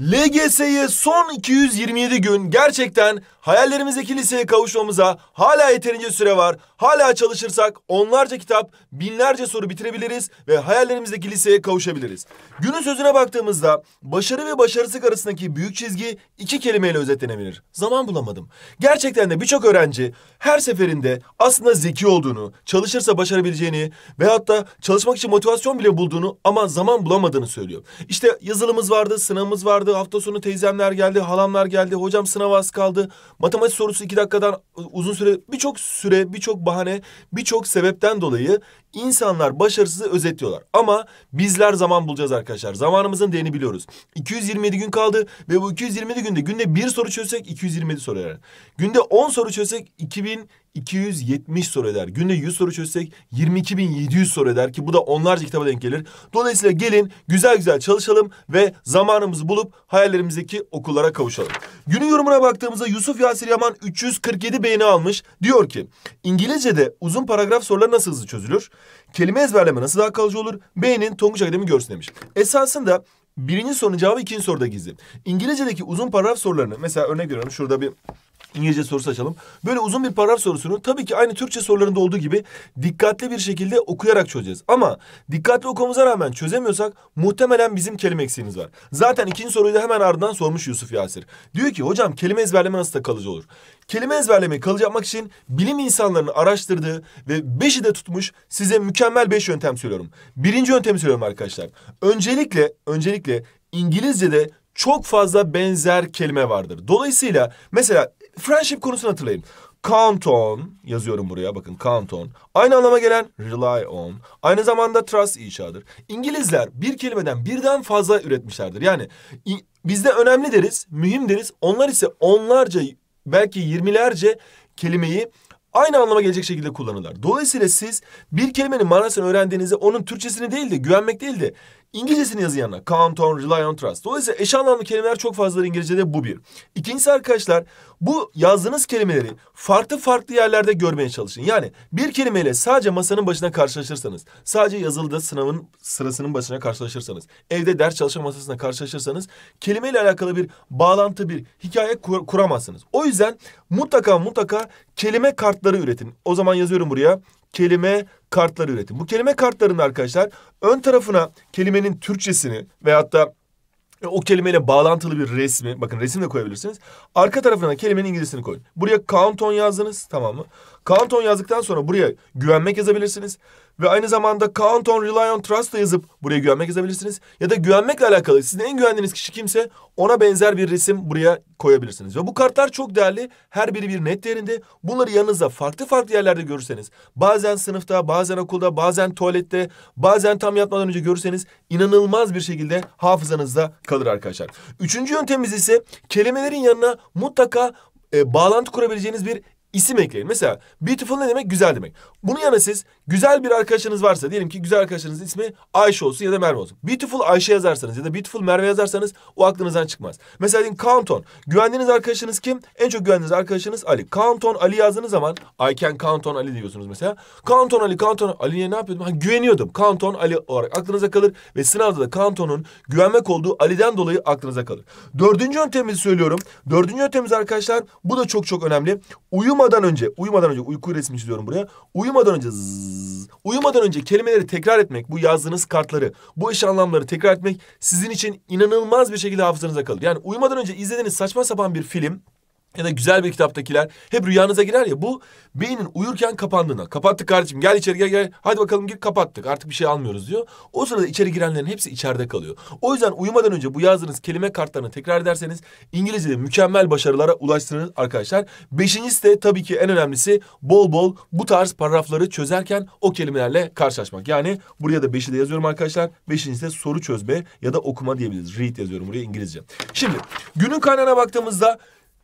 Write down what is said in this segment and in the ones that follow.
LGS'ye son 227 gün gerçekten hayallerimizdeki liseye kavuşmamıza hala yeterince süre var. Hala çalışırsak onlarca kitap, binlerce soru bitirebiliriz ve hayallerimizdeki liseye kavuşabiliriz. Günün sözüne baktığımızda başarı ve başarısızlık arasındaki büyük çizgi iki kelimeyle özetlenebilir. Zaman bulamadım. Gerçekten de birçok öğrenci her seferinde aslında zeki olduğunu, çalışırsa başarabileceğini ve hatta çalışmak için motivasyon bile bulduğunu ama zaman bulamadığını söylüyor. İşte yazılımız vardı, sınavımız vardı vardı. Hafta sonu teyzemler geldi, halamlar geldi. Hocam sınav az kaldı. Matematik sorusu iki dakikadan uzun süre birçok süre, birçok bahane, birçok sebepten dolayı insanlar başarısızı özetliyorlar. Ama bizler zaman bulacağız arkadaşlar. Zamanımızın değerini biliyoruz. 227 gün kaldı ve bu 227 günde günde bir soru çözsek 227 soru yani. Günde 10 soru çözsek 2000 270 soru eder. Günde 100 soru çözsek 22.700 soru eder ki bu da onlarca kitaba denk gelir. Dolayısıyla gelin güzel güzel çalışalım ve zamanımızı bulup hayallerimizdeki okullara kavuşalım. Günün yorumuna baktığımızda Yusuf Yasir Yaman 347 beğeni almış. Diyor ki İngilizce'de uzun paragraf soruları nasıl hızlı çözülür? Kelime ezberleme nasıl daha kalıcı olur? Beğenin Tonguç Akademi görsün demiş. Esasında birinci sorunun cevabı ikinci soruda gizli. İngilizce'deki uzun paragraf sorularını mesela örnek veriyorum şurada bir İngilizce sorusu açalım. Böyle uzun bir paragraf sorusunu tabii ki aynı Türkçe sorularında olduğu gibi dikkatli bir şekilde okuyarak çözeceğiz. Ama dikkatli okumamıza rağmen çözemiyorsak muhtemelen bizim kelime eksiğimiz var. Zaten ikinci soruyu da hemen ardından sormuş Yusuf Yasir. Diyor ki hocam kelime ezberleme nasıl da kalıcı olur? Kelime ezberlemeyi kalıcı yapmak için bilim insanlarının araştırdığı ve beşi de tutmuş size mükemmel beş yöntem söylüyorum. Birinci yöntemi söylüyorum arkadaşlar. Öncelikle, öncelikle İngilizce'de çok fazla benzer kelime vardır. Dolayısıyla mesela Friendship konusunu hatırlayın. Count on yazıyorum buraya bakın count on. Aynı anlama gelen rely on. Aynı zamanda trust inşadır. İngilizler bir kelimeden birden fazla üretmişlerdir. Yani bizde önemli deriz, mühim deriz. Onlar ise onlarca belki yirmilerce kelimeyi aynı anlama gelecek şekilde kullanırlar. Dolayısıyla siz bir kelimenin manasını öğrendiğinizde onun Türkçesini değil de güvenmek değil de İngilizcesini yazın yanına. Count on, rely on, trust. Dolayısıyla eş anlamlı kelimeler çok fazla İngilizce'de bu bir. İkincisi arkadaşlar bu yazdığınız kelimeleri farklı farklı yerlerde görmeye çalışın. Yani bir kelimeyle sadece masanın başına karşılaşırsanız, sadece yazılıda sınavın sırasının başına karşılaşırsanız, evde ders çalışma masasına karşılaşırsanız kelimeyle alakalı bir bağlantı, bir hikaye kur kuramazsınız. O yüzden mutlaka mutlaka kelime kartları üretin. O zaman yazıyorum buraya kelime kartları üretin. Bu kelime kartlarının arkadaşlar ön tarafına kelimenin Türkçesini veyahut da e, o kelimeyle bağlantılı bir resmi, bakın resim de koyabilirsiniz. Arka tarafına kelimenin İngilizcesini koyun. Buraya count on yazdınız, tamam mı? Count on yazdıktan sonra buraya güvenmek yazabilirsiniz ve aynı zamanda Count on Rely on Trust'la yazıp buraya güvenmek yazabilirsiniz. Ya da güvenmekle alakalı sizin en güvendiğiniz kişi kimse ona benzer bir resim buraya koyabilirsiniz. Ve bu kartlar çok değerli. Her biri bir net değerinde. Bunları yanınızda farklı farklı yerlerde görürseniz bazen sınıfta, bazen okulda, bazen tuvalette, bazen tam yatmadan önce görürseniz inanılmaz bir şekilde hafızanızda kalır arkadaşlar. Üçüncü yöntemimiz ise kelimelerin yanına mutlaka e, bağlantı kurabileceğiniz bir isim ekleyin. Mesela beautiful ne demek? Güzel demek. Bunun yanına siz güzel bir arkadaşınız varsa diyelim ki güzel arkadaşınızın ismi Ayşe olsun ya da Merve olsun. Beautiful Ayşe yazarsanız ya da beautiful Merve yazarsanız o aklınızdan çıkmaz. Mesela diyelim count Güvendiğiniz arkadaşınız kim? En çok güvendiğiniz arkadaşınız Ali. Count Ali yazdığınız zaman I can count Ali diyorsunuz mesela. Count Ali, count Ali Ali'ye ne yapıyordum? Ha, güveniyordum. Count Ali olarak aklınıza kalır ve sınavda da count güvenmek olduğu Ali'den dolayı aklınıza kalır. Dördüncü yöntemimizi söylüyorum. Dördüncü yöntemimiz arkadaşlar bu da çok çok önemli. Uyuma uyumadan önce, uyumadan önce uyku resmi çiziyorum buraya. Uyumadan önce zzz, uyumadan önce kelimeleri tekrar etmek, bu yazdığınız kartları, bu iş anlamları tekrar etmek sizin için inanılmaz bir şekilde hafızanıza kalır. Yani uyumadan önce izlediğiniz saçma sapan bir film ya da güzel bir kitaptakiler hep rüyanıza girer ya bu beynin uyurken kapandığına. Kapattık kardeşim gel içeri gel gel hadi bakalım gir kapattık artık bir şey almıyoruz diyor. O sırada içeri girenlerin hepsi içeride kalıyor. O yüzden uyumadan önce bu yazdığınız kelime kartlarını tekrar ederseniz İngilizce'de mükemmel başarılara ulaştınız arkadaşlar. Beşincisi de tabii ki en önemlisi bol bol bu tarz paragrafları çözerken o kelimelerle karşılaşmak. Yani buraya da beşi de yazıyorum arkadaşlar. Beşincisi de soru çözme ya da okuma diyebiliriz. Read yazıyorum buraya İngilizce. Şimdi günün kaynağına baktığımızda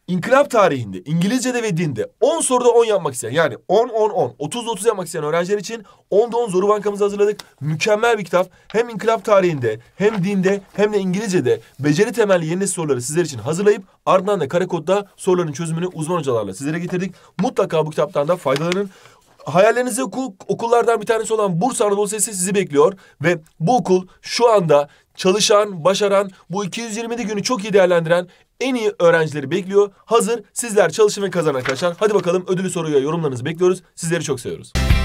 İnkılap tarihinde İngilizce'de ve dinde 10 soruda 10 yapmak isteyen yani 10 10 10 30 30 yapmak isteyen öğrenciler için 10'da 10 zoru bankamızı hazırladık. Mükemmel bir kitap. Hem İnkılap tarihinde hem dinde hem de İngilizce'de beceri temelli yeni soruları sizler için hazırlayıp ardından da Karakod'da soruların çözümünü uzman hocalarla sizlere getirdik. Mutlaka bu kitaptan da faydalanın. Hayallerinizde okul, okullardan bir tanesi olan Bursa Anadolu Sesi sizi bekliyor ve bu okul şu anda çalışan, başaran, bu 227 günü çok iyi değerlendiren en iyi öğrencileri bekliyor. Hazır sizler çalışın ve kazanın arkadaşlar. Hadi bakalım ödülü soruya yorumlarınızı bekliyoruz. Sizleri çok seviyoruz.